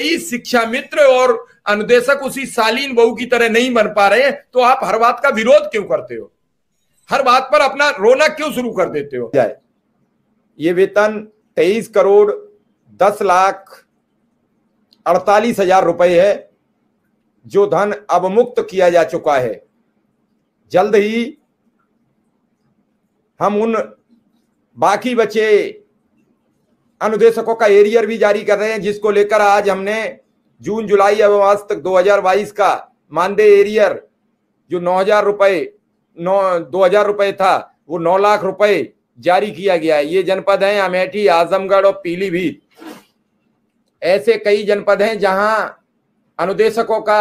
शिक्षा मित्र और अनुदेशक उसी शालीन बहू की तरह नहीं बन पा रहे तो आप हर बात का विरोध क्यों करते हो हर बात पर अपना रोना क्यों शुरू कर देते हो जाए ये वेतन तेईस करोड़ दस लाख अड़तालीस हजार रुपए है जो धन अब मुक्त किया जा चुका है जल्द ही हम उन बाकी बचे अनुदेशकों का एरियर भी जारी कर रहे हैं जिसको लेकर आज हमने जून जुलाई एवं तक 2022 का मानदेय एरियर जो नौ हजार रुपए नौ दो हजार रुपए था वो नौ लाख रुपए जारी किया गया है ये जनपद हैं अमेठी आजमगढ़ और पीलीभीत ऐसे कई जनपद हैं जहां अनुदेशकों का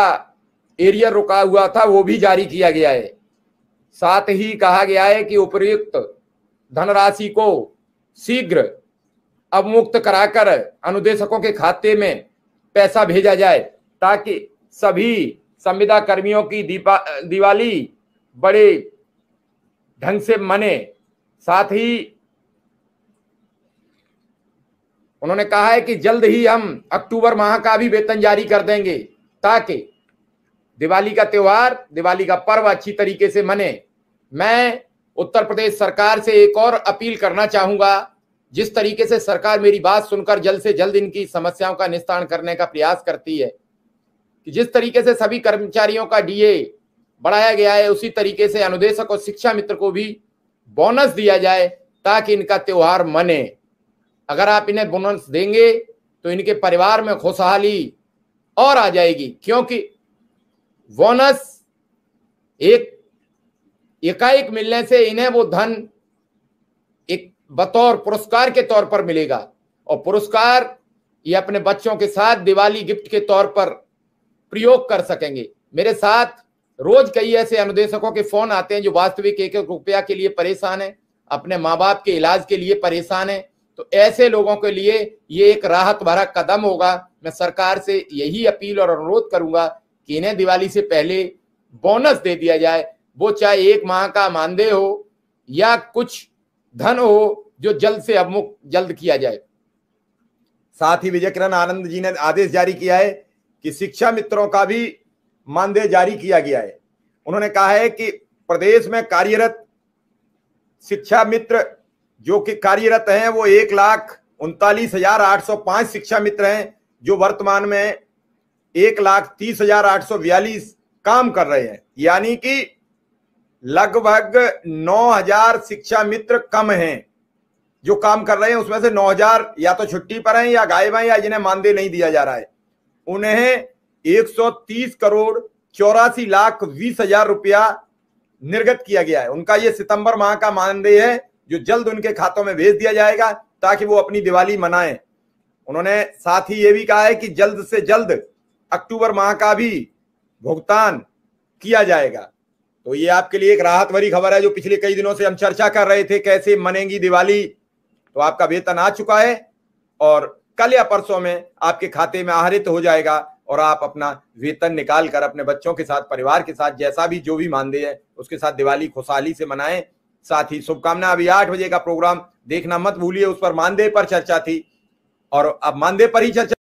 एरियर रुका हुआ था वो भी जारी किया गया है साथ ही कहा गया है कि उपयुक्त धनराशि को शीघ्र मुक्त कराकर अनुदेशकों के खाते में पैसा भेजा जाए ताकि सभी संविदा कर्मियों की दीपा दिवाली बड़े ढंग से मने साथ ही उन्होंने कहा है कि जल्द ही हम अक्टूबर माह का भी वेतन जारी कर देंगे ताकि दिवाली का त्योहार दिवाली का पर्व अच्छी तरीके से मने मैं उत्तर प्रदेश सरकार से एक और अपील करना चाहूंगा जिस तरीके से सरकार मेरी बात सुनकर जल्द से जल्द इनकी समस्याओं का निस्तारण करने का प्रयास करती है कि जिस तरीके से सभी कर्मचारियों का डीए बढ़ाया गया है उसी तरीके से अनुदेशक और शिक्षा मित्र को भी बोनस दिया जाए ताकि इनका त्योहार मने अगर आप इन्हें बोनस देंगे तो इनके परिवार में खुशहाली और आ जाएगी क्योंकि बोनस एक एकाएक मिलने से इन्हें वो धन एक बतौर पुरस्कार के तौर पर मिलेगा और पुरस्कार ये अपने बच्चों के साथ दिवाली गिफ्ट के तौर पर प्रयोग कर सकेंगे मेरे साथ रोज कई ऐसे अनुदेशकों के फोन आते हैं जो वास्तविक एक एक रुपया के लिए परेशान है अपने माँ बाप के इलाज के लिए परेशान है तो ऐसे लोगों के लिए ये एक राहत भरा कदम होगा मैं सरकार से यही अपील और अनुरोध करूंगा कि इन्हें दिवाली से पहले बोनस दे दिया जाए वो चाहे एक माह का मानदेय हो या कुछ धन हो जो जल्द से मुक्त जल्द किया जाए साथ ही विजय किरण आनंद जी ने आदेश जारी किया है कि शिक्षा मित्रों का भी मानदेय जारी किया गया है उन्होंने कहा है कि प्रदेश में कार्यरत शिक्षा मित्र जो कि कार्यरत हैं वो एक लाख उनतालीस हजार आठ सौ पांच शिक्षा मित्र हैं जो वर्तमान में एक लाख तीस हजार आठ सौ बयालीस काम कर रहे हैं यानी कि लगभग 9000 शिक्षा मित्र कम हैं जो काम कर रहे हैं उसमें से 9000 या तो छुट्टी पर हैं या गायब हैं या जिन्हें मानदेय नहीं दिया जा रहा है उन्हें 130 करोड़ चौरासी लाख बीस हजार रुपया निर्गत किया गया है उनका ये सितंबर माह का मानदेय है जो जल्द उनके खातों में भेज दिया जाएगा ताकि वो अपनी दिवाली मनाए उन्होंने साथ ही ये भी कहा है कि जल्द से जल्द अक्टूबर माह का भी भुगतान किया जाएगा तो ये आपके लिए एक राहत भरी खबर है जो पिछले कई दिनों से हम चर्चा कर रहे थे कैसे मनेंगी दिवाली तो आपका वेतन आ चुका है और कल या परसों में आपके खाते में आहरित हो जाएगा और आप अपना वेतन निकाल कर अपने बच्चों के साथ परिवार के साथ जैसा भी जो भी मानदेय है उसके साथ दिवाली खुशहाली से मनाएं साथ ही शुभकामना अभी आठ बजे का प्रोग्राम देखना मत भूलिए उस पर मानदेय पर चर्चा थी और अब मानदेय पर ही चर्चा